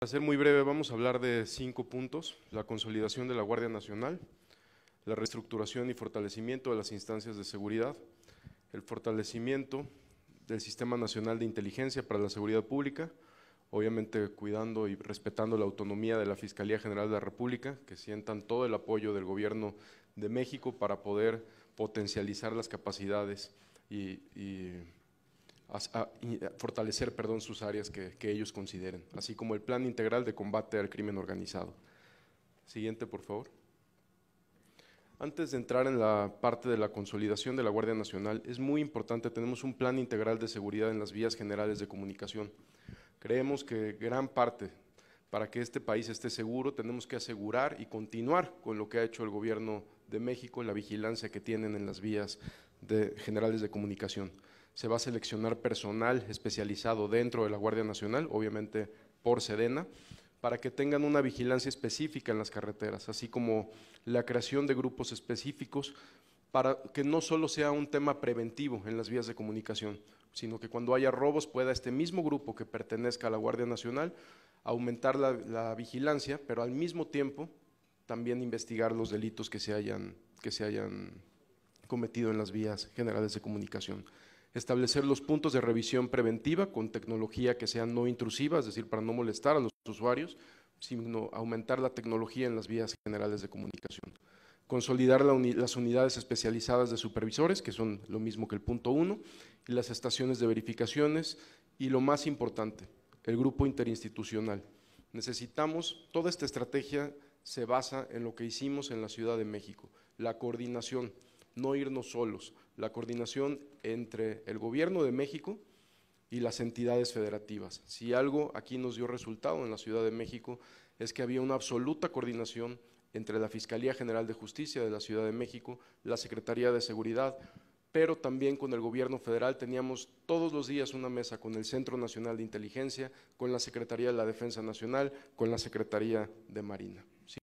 Para ser muy breve, vamos a hablar de cinco puntos. La consolidación de la Guardia Nacional, la reestructuración y fortalecimiento de las instancias de seguridad, el fortalecimiento del Sistema Nacional de Inteligencia para la Seguridad Pública, obviamente cuidando y respetando la autonomía de la Fiscalía General de la República, que sientan todo el apoyo del Gobierno de México para poder potencializar las capacidades y, y fortalecer perdón, sus áreas que, ellos consideren, así como el plan integral de combate al crimen organizado. Siguiente, por favor. Antes de entrar en la parte de la consolidación de la Guardia Nacional, es muy importante, tenemos un plan integral de seguridad en las vías generales de comunicación. Creemos que gran parte para que este país esté seguro tenemos que asegurar y continuar con lo que ha hecho el gobierno de México, la vigilancia que tienen en las vías generales de comunicación se va a seleccionar personal especializado dentro de la Guardia Nacional, obviamente por Sedena, para que tengan una vigilancia específica en las carreteras, así como la creación de grupos específicos para que no solo sea un tema preventivo en las vías de comunicación, sino que cuando haya robos pueda este mismo grupo que pertenezca a la Guardia Nacional aumentar la, la vigilancia, pero al mismo tiempo también investigar los delitos que se hayan, que se hayan cometido en las vías generales de comunicación establecer los puntos de revisión preventiva con tecnología que sea no intrusiva, es decir, para no molestar a los usuarios, sino aumentar la tecnología en las vías generales de comunicación. Consolidar las unidades especializadas de supervisores, que son lo mismo que el punto uno, y las estaciones de verificaciones, y lo más importante, el grupo interinstitucional. Necesitamos, toda esta estrategia se basa en lo que hicimos en la Ciudad de México, la coordinación no irnos solos, la coordinación entre el gobierno de México y las entidades federativas. Si algo aquí nos dio resultado en la Ciudad de México es que había una absoluta coordinación entre la Fiscalía General de Justicia de la Ciudad de México, la Secretaría de Seguridad, pero también con el gobierno federal teníamos todos los días una mesa con el Centro Nacional de Inteligencia, con la Secretaría de la Defensa Nacional, con la Secretaría de Marina.